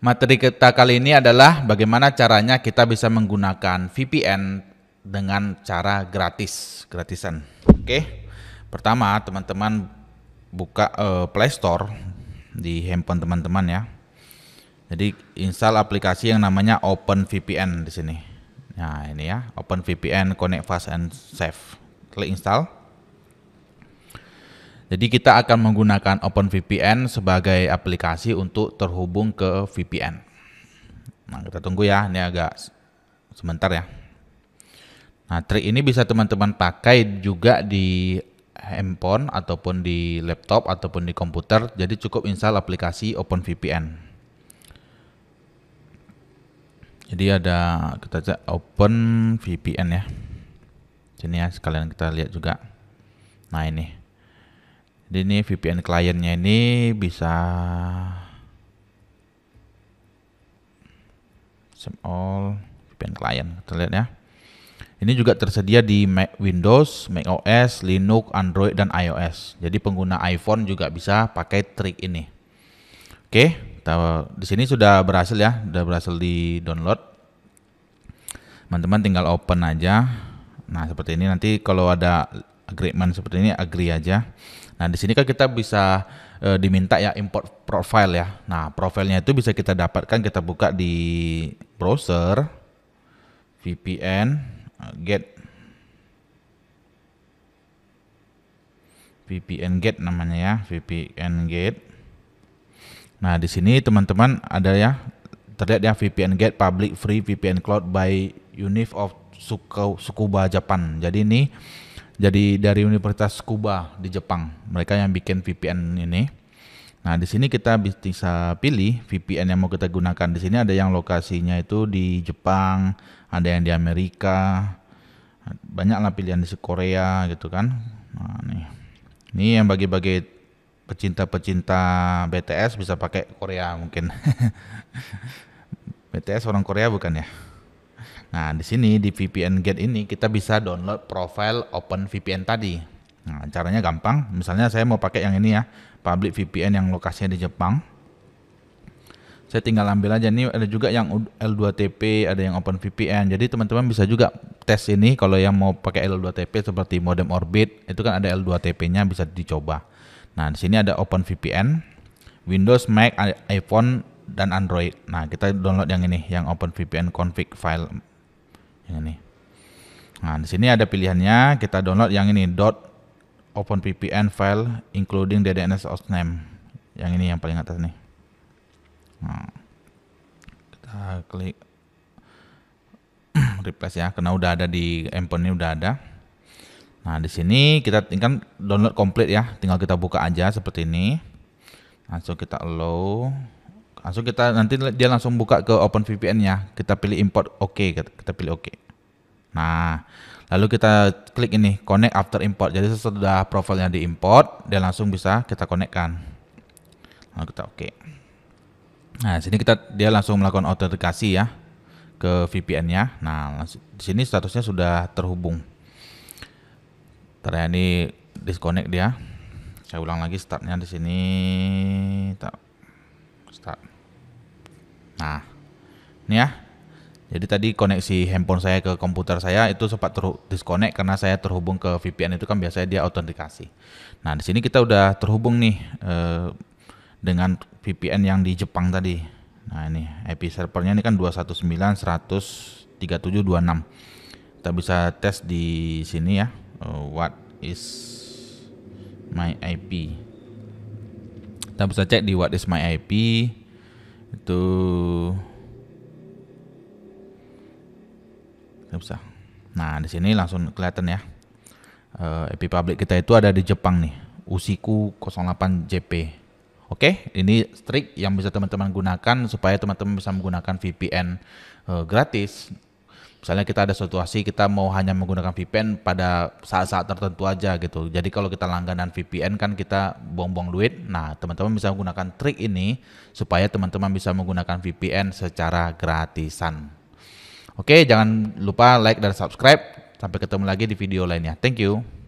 Materi kita kali ini adalah bagaimana caranya kita bisa menggunakan VPN dengan cara gratis, gratisan. Oke. Pertama, teman-teman buka uh, Play Store di handphone teman-teman ya. Jadi install aplikasi yang namanya Open VPN di sini. Nah, ini ya, Open VPN, Connect Fast and Safe. Klik install. Jadi kita akan menggunakan OpenVPN sebagai aplikasi untuk terhubung ke VPN. Nah, kita tunggu ya, ini agak sebentar ya. Nah, trik ini bisa teman-teman pakai juga di handphone ataupun di laptop ataupun di komputer. Jadi cukup install aplikasi OpenVPN. Jadi ada kita cek OpenVPN ya. Sini ya sekalian kita lihat juga. Nah, ini. Jadi ini VPN kliennya ini bisa Some all VPN client kita lihat ya. Ini juga tersedia di Mac Windows, Mac OS, Linux, Android, dan iOS. Jadi pengguna iPhone juga bisa pakai trik ini. Oke, kita, di sini sudah berhasil ya, sudah berhasil di download. Teman-teman tinggal open aja. Nah seperti ini nanti kalau ada agreement seperti ini agree aja. Nah, di sini kan kita bisa e, diminta ya import profile ya. Nah, profilnya itu bisa kita dapatkan kita buka di browser VPN eh, get VPN get namanya ya, VPN get. Nah, di sini teman-teman ada ya terlihat ya VPN get public free VPN cloud by Unif of Sukubaja Sukuba Japan. Jadi ini jadi dari Universitas Kuba di Jepang, mereka yang bikin VPN ini. Nah, di sini kita bisa pilih VPN yang mau kita gunakan. Di sini ada yang lokasinya itu di Jepang, ada yang di Amerika. Banyaklah pilihan di Korea gitu kan. Nah, nih. Ini yang bagi-bagi pecinta-pecinta BTS bisa pakai Korea mungkin. BTS orang Korea bukan ya? Nah, di sini di VPN Get ini kita bisa download profile VPN tadi. Nah, caranya gampang. Misalnya saya mau pakai yang ini ya, public VPN yang lokasinya di Jepang. Saya tinggal ambil aja nih ada juga yang L2TP, ada yang Open VPN. Jadi teman-teman bisa juga tes ini kalau yang mau pakai L2TP seperti modem Orbit, itu kan ada L2TP-nya bisa dicoba. Nah, di sini ada Open VPN, Windows, Mac, iPhone dan Android. Nah, kita download yang ini, yang Open VPN config file yang ini. Nah, di sini ada pilihannya, kita download yang ini dot openvpn file including DNS hostname. Yang ini yang paling atas nih. Nah, kita klik replace ya, karena udah ada di handphone ini udah ada. Nah, di sini kita tinggal download komplit ya, tinggal kita buka aja seperti ini. Langsung kita allow langsung kita nanti dia langsung buka ke Open vpn nya kita pilih import oke okay, kita pilih oke okay. nah lalu kita klik ini connect after import jadi sesudah profilnya import dia langsung bisa kita konekkan lalu kita oke okay. nah sini kita dia langsung melakukan autentikasi ya ke VPN nya nah di sini statusnya sudah terhubung Ntar ya, ini disconnect dia saya ulang lagi startnya di sini tak start Nah, ini ya. Jadi tadi koneksi handphone saya ke komputer saya itu sempat ter disconnect karena saya terhubung ke VPN itu kan biasanya dia autentikasi. Nah, di sini kita udah terhubung nih eh, dengan VPN yang di Jepang tadi. Nah, ini IP servernya ini kan 219.137.26. Kita bisa tes di sini ya. Eh, what is my IP? Kita bisa cek di what is my IP itu bisa. Nah, di sini langsung kelihatan ya. Uh, public kita itu ada di Jepang nih. Usiku 08JP. Oke, okay, ini trik yang bisa teman-teman gunakan supaya teman-teman bisa menggunakan VPN uh, eh, gratis Misalnya kita ada situasi kita mau hanya menggunakan VPN pada saat-saat tertentu aja gitu. Jadi kalau kita langganan VPN kan kita bongbong duit. Nah, teman-teman bisa menggunakan trik ini supaya teman-teman bisa menggunakan VPN secara gratisan. Oke, jangan lupa like dan subscribe. Sampai ketemu lagi di video lainnya. Thank you.